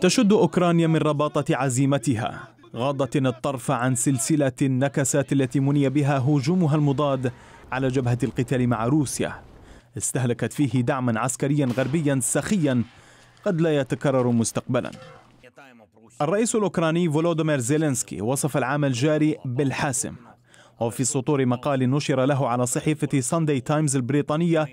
تشد أوكرانيا من رباطة عزيمتها غاضت الطرف عن سلسلة النكسات التي مني بها هجومها المضاد على جبهة القتال مع روسيا استهلكت فيه دعما عسكريا غربيا سخيا قد لا يتكرر مستقبلا الرئيس الأوكراني فولودومير زيلينسكي وصف العام الجاري بالحاسم وفي سطور مقال نشر له على صحيفة ساندي تايمز البريطانية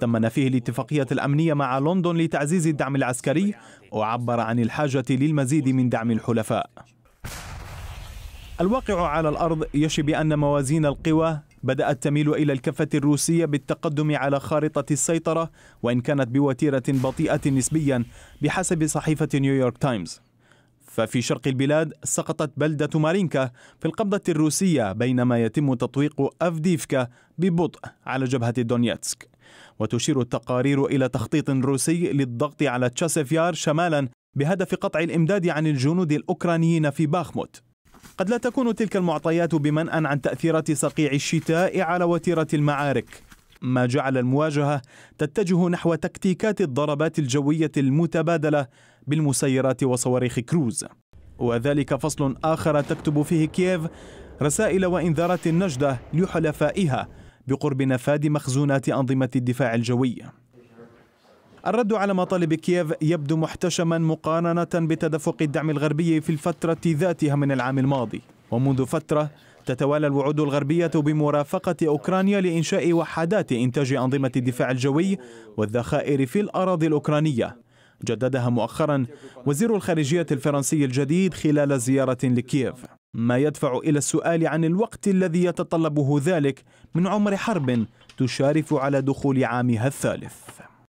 تم نفيه الاتفاقية الأمنية مع لندن لتعزيز الدعم العسكري وعبر عن الحاجة للمزيد من دعم الحلفاء الواقع على الأرض يشي بأن موازين القوى بدأت تميل إلى الكفة الروسية بالتقدم على خارطة السيطرة وإن كانت بوتيرة بطيئة نسبيا بحسب صحيفة نيويورك تايمز ففي شرق البلاد سقطت بلدة مارينكا في القبضة الروسية بينما يتم تطويق أفديفكا ببطء على جبهة دونيتسك وتشير التقارير إلى تخطيط روسي للضغط على تشاسيفيار شمالا بهدف قطع الإمداد عن الجنود الأوكرانيين في باخموت قد لا تكون تلك المعطيات بمنأى عن تأثيرات صقيع الشتاء على وتيرة المعارك ما جعل المواجهة تتجه نحو تكتيكات الضربات الجوية المتبادلة بالمسيرات وصواريخ كروز وذلك فصل آخر تكتب فيه كييف رسائل وإنذارات النجدة لحلفائها بقرب نفاد مخزونات أنظمة الدفاع الجوي الرد على مطالب كييف يبدو محتشما مقارنة بتدفق الدعم الغربي في الفترة ذاتها من العام الماضي ومنذ فترة تتوالى الوعود الغربية بمرافقة أوكرانيا لإنشاء وحدات إنتاج أنظمة الدفاع الجوي والذخائر في الأراضي الأوكرانية جددها مؤخرا وزير الخارجية الفرنسي الجديد خلال زيارة لكييف ما يدفع إلى السؤال عن الوقت الذي يتطلبه ذلك من عمر حرب تشارف على دخول عامها الثالث